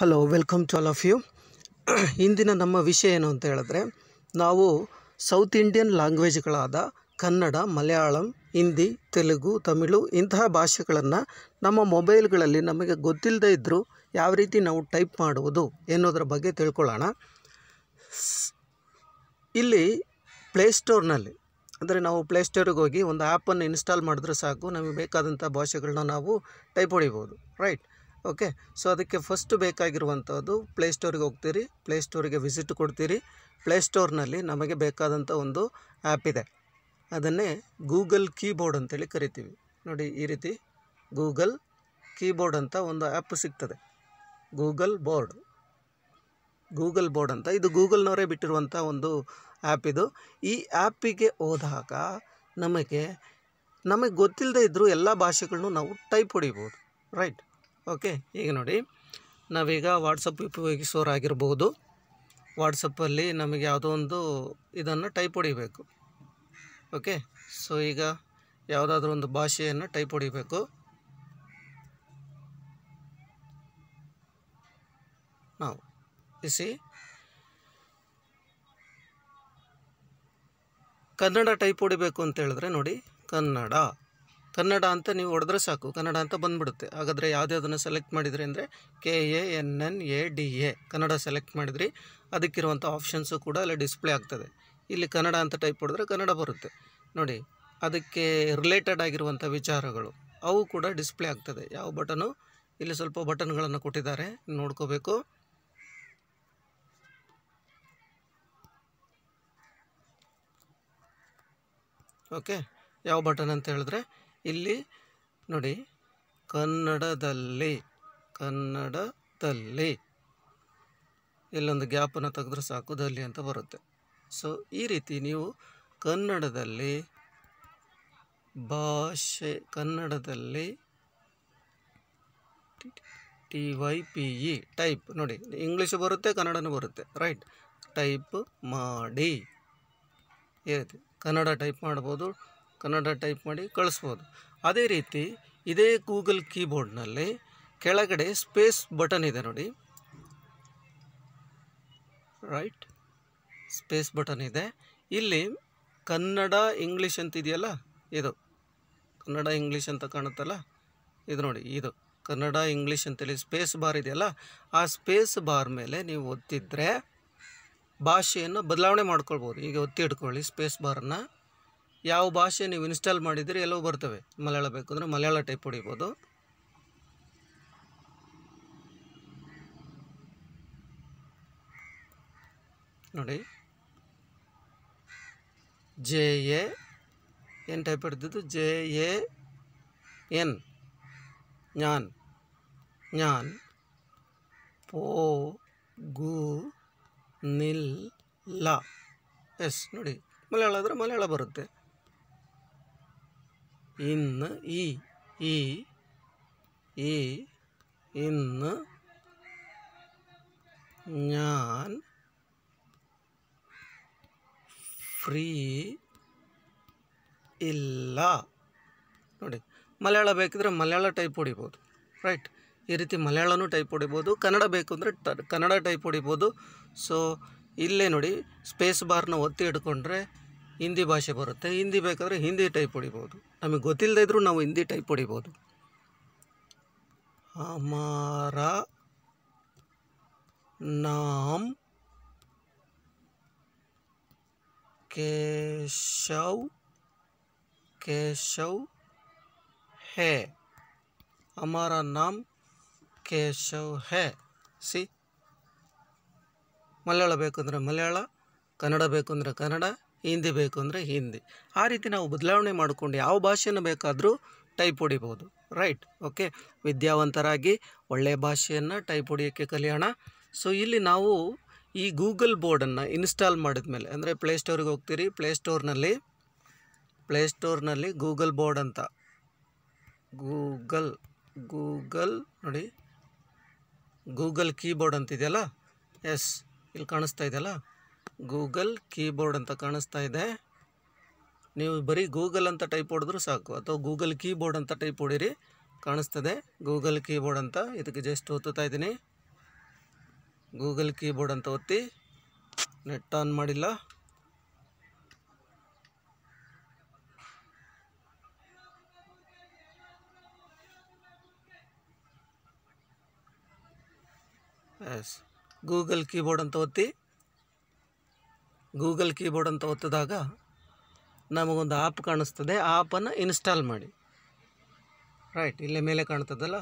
hello welcome to all of you ಇಂದಿನ ನಮ್ಮ ವಿಷಯ ಏನು ಅಂತ ಹೇಳಿದ್ರೆ ನಾವು ಸೌತ್ ಇಂಡಿಯನ್ ಲ್ಯಾಂಗ್ವೇಜ್ಗಳಾದ ಕನ್ನಡ ಮಲಯಾಳಂ ಹಿಂದಿ ತೆಲುಗು ತಮಿಳು ಇಂತಹ ಭಾಷೆಗಳನ್ನು ನಮ್ಮ ಮೊಬೈಲ್ಗಳಲ್ಲಿ ನಮಗೆ ಗೊತ್ತಿಲ್ಲದೇ ಇದ್ದರೂ ಯಾವ ರೀತಿ ನಾವು ಟೈಪ್ ಮಾಡುವುದು ಎನ್ನುವುದರ ಬಗ್ಗೆ ತಿಳ್ಕೊಳ್ಳೋಣ ಇಲ್ಲಿ ಪ್ಲೇಸ್ಟೋರ್ನಲ್ಲಿ ಅಂದರೆ ನಾವು ಪ್ಲೇಸ್ಟೋರಿಗೆ ಹೋಗಿ ಒಂದು ಆ್ಯಪನ್ನು ಇನ್ಸ್ಟಾಲ್ ಮಾಡಿದ್ರೆ ಸಾಕು ನಮಗೆ ಬೇಕಾದಂಥ ಭಾಷೆಗಳನ್ನ ನಾವು ಟೈಪ್ ಹೊಡಿಬೋದು ರೈಟ್ ಓಕೆ ಸೊ ಅದಕ್ಕೆ ಫಸ್ಟ್ ಬೇಕಾಗಿರುವಂಥದ್ದು ಪ್ಲೇಸ್ಟೋರಿಗೆ ಹೋಗ್ತೀರಿ ಪ್ಲೇಸ್ಟೋರಿಗೆ ವಿಸಿಟ್ ಕೊಡ್ತೀರಿ ಪ್ಲೇಸ್ಟೋರ್ನಲ್ಲಿ ನಮಗೆ ಬೇಕಾದಂಥ ಒಂದು ಆ್ಯಪ್ ಇದೆ ಅದನ್ನೇ ಗೂಗಲ್ ಕೀಬೋರ್ಡ್ ಅಂತೇಳಿ ಕರಿತೀವಿ ನೋಡಿ ಈ ರೀತಿ ಗೂಗಲ್ ಕೀಬೋರ್ಡ್ ಅಂತ ಒಂದು ಆ್ಯಪ್ ಸಿಗ್ತದೆ ಗೂಗಲ್ ಬೋರ್ಡ್ ಗೂಗಲ್ ಬೋರ್ಡ್ ಅಂತ ಇದು ಗೂಗಲ್ನವರೇ ಬಿಟ್ಟಿರುವಂಥ ಒಂದು ಆ್ಯಪ್ ಇದು ಈ ಆ್ಯಪಿಗೆ ಹೋದಾಗ ನಮಗೆ ನಮಗೆ ಗೊತ್ತಿಲ್ಲದೆ ಇದ್ದರೂ ಎಲ್ಲ ಭಾಷೆಗಳನ್ನೂ ನಾವು ಟೈಪ್ ಹೊಡಿಬೋದು ರೈಟ್ ಓಕೆ ಈಗ ನೋಡಿ ನಾವೀಗ ವಾಟ್ಸಪ್ ಉಪಯೋಗಿಸೋರಾಗಿರ್ಬೋದು ವಾಟ್ಸಪ್ಪಲ್ಲಿ ನಮಗೆ ಯಾವುದೋ ಒಂದು ಇದನ್ನು ಟೈಪ್ ಹೊಡಿಬೇಕು ಓಕೆ ಸೊ ಈಗ ಯಾವುದಾದ್ರೂ ಒಂದು ಭಾಷೆಯನ್ನು ಟೈಪ್ ಹೊಡಿಬೇಕು ನಾವು ಇಸಿ ಕನ್ನಡ ಟೈಪ್ ಹೊಡಿಬೇಕು ಅಂತ ಹೇಳಿದ್ರೆ ನೋಡಿ ಕನ್ನಡ ಕನ್ನಡ ಅಂತ ನೀವು ಹೊಡೆದ್ರೆ ಸಾಕು ಕನ್ನಡ ಅಂತ ಬಂದುಬಿಡುತ್ತೆ ಹಾಗಾದರೆ ಯಾವುದ್ಯಾವುದನ್ನು ಸೆಲೆಕ್ಟ್ ಮಾಡಿದ್ರಿ ಅಂದರೆ K A N N A D A Kannada select ಮಾಡಿದ್ರಿ ಅದಕ್ಕಿರುವಂಥ ಆಪ್ಷನ್ಸು ಕೂಡ ಅಲ್ಲಿ ಡಿಸ್ಪ್ಲೇ ಆಗ್ತದೆ ಇಲ್ಲಿ ಕನ್ನಡ ಅಂತ ಟೈಪ್ ಹೊಡೆದ್ರೆ ಕನ್ನಡ ಬರುತ್ತೆ ನೋಡಿ ಅದಕ್ಕೆ ರಿಲೇಟೆಡ್ ಆಗಿರುವಂಥ ವಿಚಾರಗಳು ಅವು ಕೂಡ ಡಿಸ್ಪ್ಲೇ ಆಗ್ತದೆ ಯಾವ ಬಟನು ಇಲ್ಲಿ ಸ್ವಲ್ಪ ಬಟನ್ಗಳನ್ನು ಕೊಟ್ಟಿದ್ದಾರೆ ನೋಡ್ಕೋಬೇಕು ಓಕೆ ಯಾವ ಬಟನ್ ಅಂತ ಹೇಳಿದ್ರೆ ಇಲ್ಲಿ ನೋಡಿ ಕನ್ನಡದಲ್ಲಿ ಕನ್ನಡದಲ್ಲಿ ಇಲ್ಲೊಂದು ಗ್ಯಾಪನ್ನು ತೆಗೆದ್ರೆ ಸಾಕು ದಲ್ಲಿ ಅಂತ ಬರುತ್ತೆ ಸೊ ಈ ರೀತಿ ನೀವು ಕನ್ನಡದಲ್ಲಿ ಭಾಷೆ ಕನ್ನಡದಲ್ಲಿ T Y P E type ನೋಡಿ ಇಂಗ್ಲೀಷು ಬರುತ್ತೆ ಕನ್ನಡನೂ ಬರುತ್ತೆ ರೈಟ್ ಟೈಪ್ ಮಾಡಿ ಈ ರೀತಿ ಕನ್ನಡ ಟೈಪ್ ಮಾಡ್ಬೋದು ಕನ್ನಡ ಟೈಪ್ ಮಾಡಿ ಕಳಿಸ್ಬೋದು ಅದೇ ರೀತಿ ಇದೇ ಗೂಗಲ್ ಕೀಬೋರ್ಡ್ನಲ್ಲಿ ಕೆಳಗಡೆ ಸ್ಪೇಸ್ ಬಟನ್ ಇದೆ ನೋಡಿ ರೈಟ್ ಸ್ಪೇಸ್ ಬಟನ್ ಇದೆ ಇಲ್ಲಿ ಕನ್ನಡ ಇಂಗ್ಲೀಷ್ ಅಂತಿದೆಯಲ್ಲ ಇದು ಕನ್ನಡ ಇಂಗ್ಲೀಷ್ ಅಂತ ಕಾಣುತ್ತಲ್ಲ ಇದು ನೋಡಿ ಇದು ಕನ್ನಡ ಇಂಗ್ಲೀಷ್ ಅಂತೇಳಿ ಸ್ಪೇಸ್ ಬಾರ್ ಇದೆಯಲ್ಲ ಆ ಸ್ಪೇಸ್ ಬಾರ್ ಮೇಲೆ ನೀವು ಒತ್ತಿದ್ರೆ ಭಾಷೆಯನ್ನು ಬದಲಾವಣೆ ಮಾಡ್ಕೊಳ್ಬೋದು ಈಗ ಒತ್ತಿ ಹಿಡ್ಕೊಳ್ಳಿ ಸ್ಪೇಸ್ ಬಾರನ್ನು ಯಾವ ಭಾಷೆ ನೀವು ಇನ್ಸ್ಟಾಲ್ ಮಾಡಿದರೆ ಎಲ್ಲವೂ ಬರ್ತವೆ ಮಲಯಾಳ ಬೇಕು ಅಂದರೆ ಮಲಯಾಳ ಟೈಪ್ ಹೊಡಿಬೋದು ನೋಡಿ ಜೆ ಎ ಏನು ಟೈಪ್ ಹಿಡಿದಿದ್ದು ಜೆ ಎ ಎನ್ ಜ್ಞಾನ್ ಜ್ಞಾನ್ ಪೋ ಗು ನಿಲ್ ಲ ಎಸ್ ನೋಡಿ ಮಲಯಾಳ ಆದರೆ ಮಲಯಾಳ ಬರುತ್ತೆ ಇನ್ ಇ ಈ ಈ ಇನ್ನು ಫ್ರೀ ಇಲ್ಲ ನೋಡಿ ಮಲಯಾಳ ಬೇಕಿದ್ರೆ ಮಲಯಾಳ ಟೈಪ್ ಹೊಡಿಬೋದು ರೈಟ್ ಈ ರೀತಿ ಮಲಯಾಳನೂ ಟೈಪ್ ಹೊಡಿಬೋದು ಕನ್ನಡ ಬೇಕು ಅಂದರೆ ಕನ್ನಡ ಟೈಪ್ ಹೊಡಿಬೋದು ಸೊ ಇಲ್ಲೇ ನೋಡಿ ಸ್ಪೇಸ್ ಬಾರ್ನ ಒತ್ತಿ ಹಿಡ್ಕೊಂಡ್ರೆ ಹಿಂದಿ ಭಾಷೆ ಬರುತ್ತೆ ಹಿಂದಿ ಬೇಕಾದರೆ ಹಿಂದಿ ಟೈಪ್ ಹೊಡಿಬೋದು ನಮಗೆ ಗೊತ್ತಿಲ್ಲದೆ ಇದ್ದರೂ ನಾವು ಹಿಂದಿ ಟೈಪ್ ಹೊಡಿಬೋದು ಅಮಾರ ನಾಮ್ ಕೇಶವ್ ಕೇಶವ್ ಹೇ ಅಮಾರ ನಾಮ್ ಕೇಶವ್ ಹೇ ಸಿ ಮಲಯಾಳ ಬೇಕು ಅಂದರೆ ಮಲಯಾಳ ಕನ್ನಡ ಬೇಕು ಅಂದರೆ ಕನ್ನಡ ಹಿಂದಿ ಬೇಕು ಅಂದರೆ ಹಿಂದಿ ಆ ರೀತಿ ನಾವು ಬದಲಾವಣೆ ಮಾಡಿಕೊಂಡು ಯಾವ ಭಾಷೆಯನ್ನು ಬೇಕಾದರೂ ಟೈಪ್ ಹೊಡಿಬೋದು ರೈಟ್ ಓಕೆ ವಿದ್ಯಾವಂತರಾಗಿ ಒಳ್ಳೆಯ ಭಾಷೆಯನ್ನು ಟೈಪ್ ಹೊಡಿಯೋಕ್ಕೆ ಕಲಿಯೋಣ ಸೊ ಇಲ್ಲಿ ನಾವು ಈ ಗೂಗಲ್ ಬೋರ್ಡನ್ನು ಇನ್ಸ್ಟಾಲ್ ಮಾಡಿದ ಮೇಲೆ ಅಂದರೆ ಪ್ಲೇಸ್ಟೋರಿಗೆ ಹೋಗ್ತೀರಿ ಪ್ಲೇಸ್ಟೋರ್ನಲ್ಲಿ ಪ್ಲೇಸ್ಟೋರ್ನಲ್ಲಿ ಗೂಗಲ್ ಬೋರ್ಡ್ ಅಂತ ಗೂಗಲ್ ಗೂಗಲ್ ನೋಡಿ ಗೂಗಲ್ ಕೀಬೋರ್ಡ್ ಅಂತಿದೆಯಲ್ಲ ಎಸ್ ಇಲ್ಲಿ ಕಾಣಿಸ್ತಾ ಇದೆಯಲ್ಲ ಗೂಗಲ್ ಕೀಬೋರ್ಡ್ ಅಂತ ಕಾಣಿಸ್ತಾ ಇದೆ ನೀವು ಬರೀ ಗೂಗಲ್ ಅಂತ ಟೈಪ್ ಹೊಡೆದ್ರೂ ಸಾಕು ಅಥವಾ ಗೂಗಲ್ ಕೀಬೋರ್ಡ್ ಅಂತ ಟೈಪ್ ಹೊಡಿರಿ ಕಾಣಿಸ್ತದೆ ಗೂಗಲ್ ಕೀಬೋರ್ಡ್ ಅಂತ ಇದಕ್ಕೆ ಜಸ್ಟ್ ಒತ್ತುತ್ತಾ ಇದ್ದೀನಿ ಗೂಗಲ್ ಕೀಬೋರ್ಡ್ ಅಂತ ಒತ್ತಿ ನೆಟ್ ಆನ್ ಮಾಡಿಲ್ಲ ಎಸ್ ಗೂಗಲ್ ಕೀಬೋರ್ಡ್ ಅಂತ ಒತ್ತಿ ಗೂಗಲ್ ಕೀಬೋರ್ಡ್ ಅಂತ ಒತ್ತಿದಾಗ ನಮಗೊಂದು ಆ್ಯಪ್ ಕಾಣಿಸ್ತದೆ ಆ್ಯಪನ್ನು ಇನ್ಸ್ಟಾಲ್ ಮಾಡಿ ರೈಟ್ ಇಲ್ಲೇ ಮೇಲೆ ಕಾಣ್ತದಲ್ಲ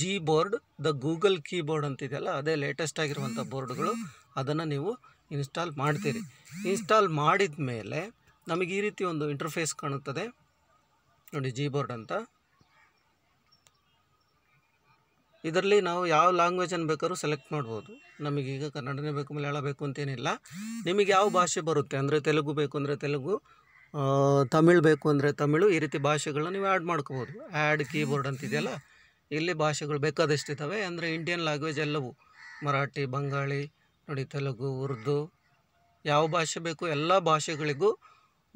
G board the Google keyboard ಅಂತಿದೆಯಲ್ಲ ಅದೇ ಲೇಟೆಸ್ಟ್ ಆಗಿರುವಂಥ ಬೋರ್ಡ್ಗಳು ಅದನ್ನು ನೀವು ಇನ್ಸ್ಟಾಲ್ ಮಾಡ್ತೀರಿ ಇನ್ಸ್ಟಾಲ್ ಮಾಡಿದ ಮೇಲೆ ನಮಗೆ ಈ ರೀತಿ ಒಂದು ಇಂಟರ್ಫೇಸ್ ಕಾಣುತ್ತದೆ ನೋಡಿ ಜಿ ಬೋರ್ಡ್ ಅಂತ ಇದರಲ್ಲಿ ನಾವು ಯಾವ ಲ್ಯಾಂಗ್ವೇಜನ್ನು ಬೇಕಾದ್ರೂ ಸೆಲೆಕ್ಟ್ ಮಾಡ್ಬೋದು ನಮಗೀಗ ಕನ್ನಡನೇ ಬೇಕು ಮಲಯಾಳ ಬೇಕು ಅಂತೇನಿಲ್ಲ ನಿಮಗೆ ಯಾವ ಭಾಷೆ ಬರುತ್ತೆ ಅಂದರೆ ತೆಲುಗು ಬೇಕು ಅಂದರೆ ತೆಲುಗು ತಮಿಳ್ ಬೇಕು ಅಂದರೆ ತಮಿಳು ಈ ರೀತಿ ಭಾಷೆಗಳನ್ನ ನೀವು ಆ್ಯಡ್ ಮಾಡ್ಕೋಬೋದು ಆ್ಯಡ್ ಕೀಬೋರ್ಡ್ ಅಂತಿದೆಯಲ್ಲ ಇಲ್ಲಿ ಭಾಷೆಗಳು ಬೇಕಾದಷ್ಟಿದ್ದಾವೆ ಅಂದರೆ ಇಂಡಿಯನ್ ಲ್ಯಾಂಗ್ವೇಜ್ ಎಲ್ಲವೂ ಮರಾಠಿ ಬಂಗಾಳಿ ನೋಡಿ ತೆಲುಗು ಉರ್ದು ಯಾವ ಭಾಷೆ ಬೇಕು ಎಲ್ಲ ಭಾಷೆಗಳಿಗೂ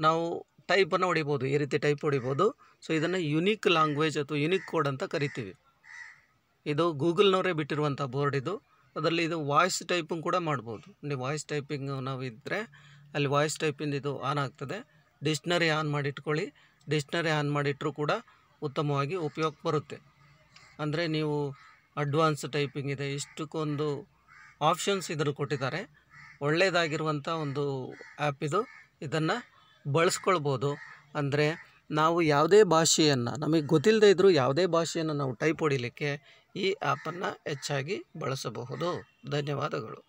ನಾವು ಟೈಪನ್ನು ಹೊಡಿಬೋದು ಈ ರೀತಿ ಟೈಪ್ ಹೊಡಿಬೋದು ಸೊ ಇದನ್ನು ಯುನೀಕ್ ಲ್ಯಾಂಗ್ವೇಜ್ ಅಥವಾ ಯುನೀಕ್ ಕೋಡ್ ಅಂತ ಕರಿತೀವಿ ಇದು ಗೂಗಲ್ನವರೇ ಬಿಟ್ಟಿರುವಂಥ ಬೋರ್ಡ್ ಇದು ಅದರಲ್ಲಿ ಇದು ವಾಯ್ಸ್ ಟೈಪಿಂಗ್ ಕೂಡ ಮಾಡ್ಬೋದು ನೀವು ವಾಯ್ಸ್ ಟೈಪಿಂಗ್ ನಾವು ಇದ್ದರೆ ಅಲ್ಲಿ ವಾಯ್ಸ್ ಟೈಪಿಂಗ್ ಇದು ಆನ್ ಆಗ್ತದೆ ಡಿಕ್ಷ್ನರಿ ಆನ್ ಮಾಡಿಟ್ಕೊಳ್ಳಿ ಡಿಕ್ಷ್ನರಿ ಆನ್ ಮಾಡಿಟ್ಟರೂ ಕೂಡ ಉತ್ತಮವಾಗಿ ಉಪಯೋಗ ಬರುತ್ತೆ ಅಂದರೆ ನೀವು ಅಡ್ವಾನ್ಸ್ ಟೈಪಿಂಗ್ ಇದೆ ಇಷ್ಟಕ್ಕೊಂದು ಆಪ್ಷನ್ಸ್ ಇದ್ರಲ್ಲಿ ಕೊಟ್ಟಿದ್ದಾರೆ ಒಳ್ಳೆಯದಾಗಿರುವಂಥ ಒಂದು ಆ್ಯಪ್ ಇದು ಇದನ್ನು ಬಳಸ್ಕೊಳ್ಬೋದು ಅಂದರೆ ನಾವು ಯಾವುದೇ ಭಾಷೆಯನ್ನು ನಮಗೆ ಗೊತ್ತಿಲ್ಲದೇ ಇದ್ದರೂ ಯಾವುದೇ ಭಾಷೆಯನ್ನು ನಾವು ಟೈಪ್ ಹೊಡಿಲಿಕ್ಕೆ ಈ ಆ್ಯಪನ್ನು ಹೆಚ್ಚಾಗಿ ಬಳಸಬಹುದು ಧನ್ಯವಾದಗಳು